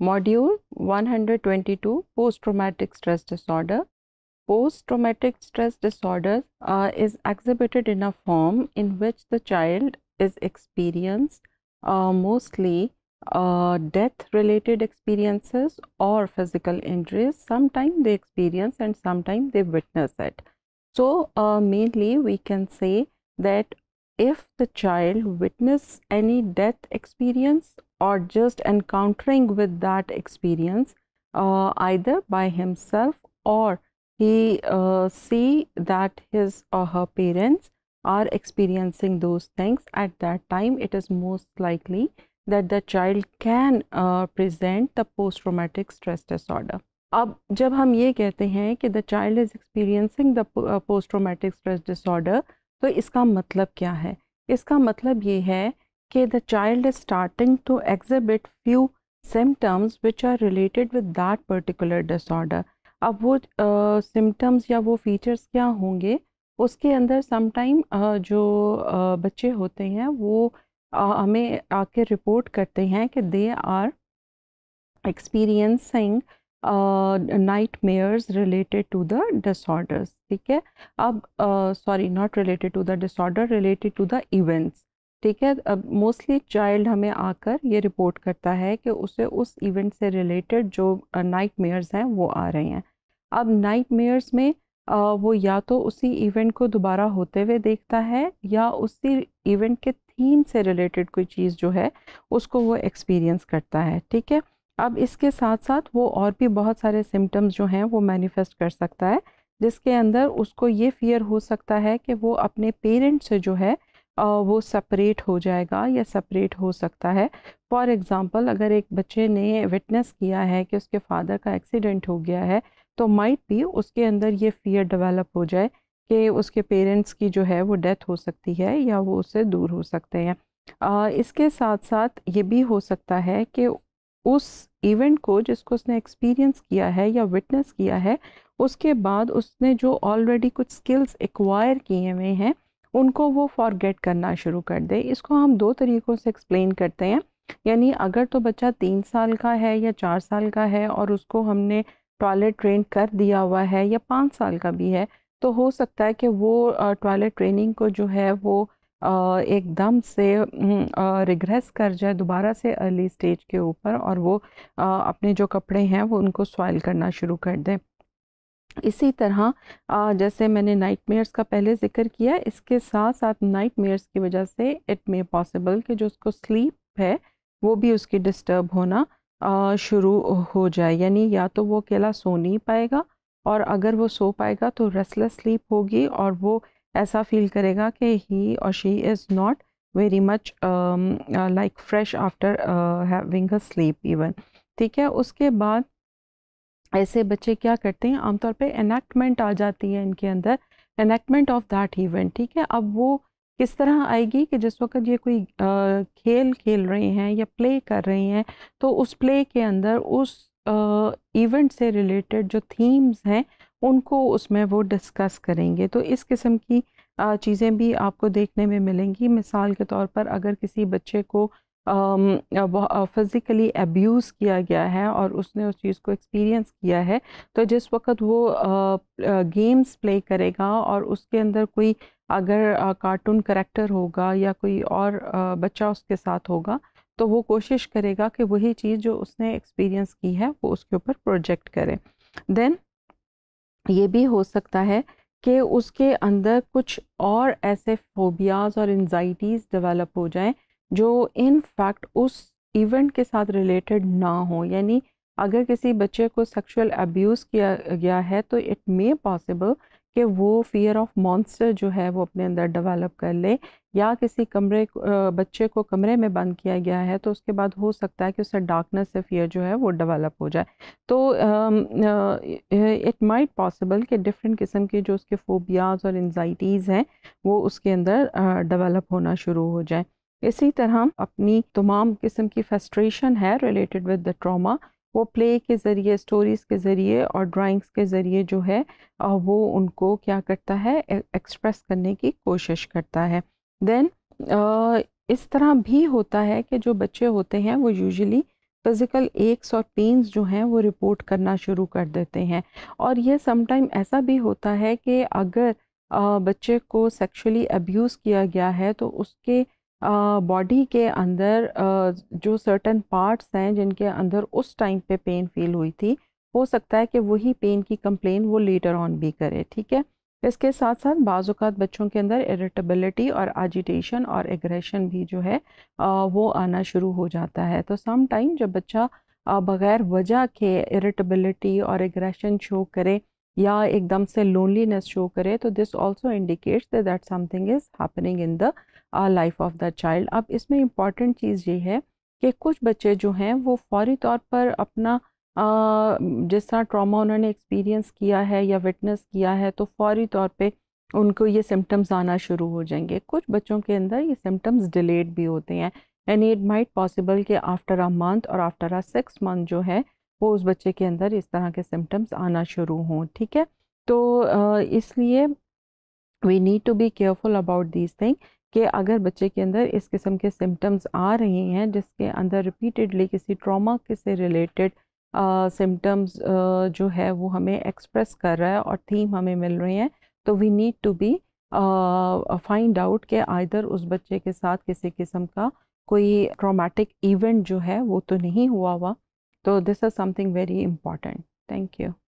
Module 122 Post Traumatic Stress Disorder. Post traumatic stress disorder uh, is exhibited in a form in which the child is experienced uh, mostly uh, death related experiences or physical injuries. Sometimes they experience and sometimes they witness it. So, uh, mainly we can say that if the child witness any death experience or just encountering with that experience uh, either by himself or he uh, see that his or her parents are experiencing those things at that time it is most likely that the child can uh, present the post traumatic stress disorder अब जब हम ये कहते हैं कि the child is experiencing the post traumatic stress disorder तो इसका मतलब क्या है इसका मतलब ये है कि the child is starting to exhibit few symptoms which are related with that particular disorder अब वो सिम्टम्स uh, या वो फीचर्स क्या होंगे उसके अंदर समटाइम uh, जो uh, बच्चे होते हैं वो uh, हमें आके रिपोर्ट करते हैं कि they are experiencing nightmares related to the disorders ठीक है अब sorry not related to the disorder related to the events ठीक है अब मोस्टली चाइल्ड हमें आकर ये रिपोर्ट करता है कि उसे उस इवेंट से रिलेटेड जो नाइट मेयर्स हैं वो आ रहे हैं अब नाइट मेयर्स में आ, वो या तो उसी इवेंट को दोबारा होते हुए देखता है या उसी इवेंट के थीम से रिलेटेड कोई चीज़ जो है उसको वो एक्सपीरियंस करता है ठीक है अब इसके साथ साथ वो और भी बहुत सारे सिम्टम्स जो हैं वो मैनिफेस्ट कर सकता है जिसके अंदर उसको ये फियर हो सकता है कि वो अपने पेरेंट्स से जो है वो सेपरेट हो जाएगा या सेपरेट हो सकता है फॉर एग्ज़ाम्पल अगर एक बच्चे ने विटनेस किया है कि उसके फादर का एक्सीडेंट हो गया है तो माइट भी उसके अंदर ये फियर डेवलप हो जाए कि उसके पेरेंट्स की जो है वो डेथ हो सकती है या वो उससे दूर हो सकते हैं आ, इसके साथ साथ ये भी हो सकता है कि उस इवेंट को जिसको उसने एक्सपीरियंस किया है या विटनेस किया है उसके बाद उसने जो ऑलरेडी कुछ स्किल्स एक्वायर किए हुए हैं उनको वो फॉरगेट करना शुरू कर दे इसको हम दो तरीक़ों से एक्सप्लेन करते हैं यानी अगर तो बच्चा तीन साल का है या चार साल का है और उसको हमने टॉयलेट ट्रेन कर दिया हुआ है या पाँच साल का भी है तो हो सकता है कि वो टॉयलेट ट्रेनिंग को जो है वो एकदम से रिग्रेस कर जाए दोबारा से अर्ली स्टेज के ऊपर और वो अपने जो कपड़े हैं वो उनको सॉइल करना शुरू कर दें इसी तरह जैसे मैंने नाइट मेयर्स का पहले जिक्र किया इसके साथ साथ नाइट मेयर्स की वजह से इट मे पॉसिबल कि जो उसको स्लीप है वो भी उसकी डिस्टर्ब होना शुरू हो जाए यानी या तो वो अकेला सो नहीं पाएगा और अगर वो सो पाएगा तो रेस्टलेस स्लीप होगी और वो ऐसा फील करेगा कि ही और she is not very much like fresh after having a sleep even ठीक है उसके बाद ऐसे बच्चे क्या करते हैं आमतौर पे एनेक्टमेंट आ जाती है इनके अंदर एनेक्टमेंट ऑफ दैट इवेंट ठीक है अब वो किस तरह आएगी कि जिस वक्त ये कोई खेल खेल रहे हैं या प्ले कर रहे हैं तो उस प्ले के अंदर उस इवेंट से रिलेटेड जो थीम्स हैं उनको उसमें वो डिस्कस करेंगे तो इस किस्म की चीज़ें भी आपको देखने में मिलेंगी मिसाल के तौर पर अगर किसी बच्चे को फ़िज़िकली एब्यूज़ किया गया है और उसने उस चीज़ को एक्सपीरियंस किया है तो जिस वक्त वो गेम्स प्ले करेगा और उसके अंदर कोई अगर कार्टून करेक्टर होगा या कोई और बच्चा उसके साथ होगा तो वो कोशिश करेगा कि वही चीज़ जो उसने एक्सपीरियंस की है वो उसके ऊपर प्रोजेक्ट करे देन ये भी हो सकता है कि उसके अंदर कुछ और ऐसे फोबियाज़ और एनजाइटीज़ डेवलप हो जाएं जो इन फैक्ट उस इवेंट के साथ रिलेटेड ना हो यानी अगर किसी बच्चे को सेक्सुअल अब्यूज़ किया गया है तो इट मे पॉसिबल कि वो फियर ऑफ मॉन्स्टर जो है वो अपने अंदर डेवलप कर ले या किसी कमरे बच्चे को कमरे में बंद किया गया है तो उसके बाद हो सकता है कि उससे डार्कनेस से फियर जो है वो डेवलप हो जाए तो इट माइट पॉसिबल कि डिफरेंट किस्म के जो उसके फोबियाज और एनजाइटीज़ हैं वो उसके अंदर डेवलप uh, होना शुरू हो जाए इसी तरह अपनी तमाम किस्म की फ्रस्ट्रेशन है रिलेटेड विद द ट्रामा वो प्ले के ज़रिए स्टोरीज़ के ज़रिए और ड्राइंग्स के ज़रिए जो है वो उनको क्या करता है एक्सप्रेस करने की कोशिश करता है देन इस तरह भी होता है कि जो बच्चे होते हैं वो यूजुअली फिज़िकल एक्स और पेंस जो हैं वो रिपोर्ट करना शुरू कर देते हैं और ये समटाइम ऐसा भी होता है कि अगर बच्चे को सेक्सुअली अब्यूज़ किया गया है तो उसके बॉडी के अंदर जो सर्टन पार्ट्स हैं जिनके अंदर उस टाइम पे पेन फील हुई थी हो सकता है कि वही पेन की कंप्लेन वो लेटर ऑन भी करे ठीक है इसके साथ साथ बाज़ात बच्चों के अंदर इरिटेबिलिटी और एजिटेशन और एग्रेशन भी जो है वो आना शुरू हो जाता है तो सम टाइम जब बच्चा बग़ैर वजह के इरिटेबिलिटी और एग्रेशन शो करे या एकदम से लोनलीनेस शो करे तो this also indicates that something is happening in the life of the child अब इसमें इम्पॉर्टेंट चीज़ ये है कि कुछ बच्चे जो हैं वो फौरी तौर पर अपना आ, जिस तरह ट्रामा उन्होंने एक्सपीरियंस किया है या विटनेस किया है तो फौरी तौर पे उनको ये सिम्टम्स आना शुरू हो जाएंगे कुछ बच्चों के अंदर ये सिम्टम्स डिलेड भी होते हैं एंड इट माइट पॉसिबल कि आफ्टर अ मंथ और आफ्टर अ सिक्स मंथ जो है वो उस बच्चे के अंदर इस तरह के सिम्टम्स आना शुरू हों ठीक है तो इसलिए we need to be careful about this thing कि अगर बच्चे के अंदर इस किस्म के सिम्टम्स आ रहे हैं जिसके अंदर रिपीटेडली किसी ट्रॉमा के से रिलेटेड सिम्टम्स जो है वो हमें एक्सप्रेस कर रहा है और थीम हमें मिल रही हैं तो we need to be find out के आइधर उस बच्चे के साथ किसी किस्म का कोई ट्रामेटिक इवेंट जो है वो तो नहीं हुआ हुआ तो this is something very important thank you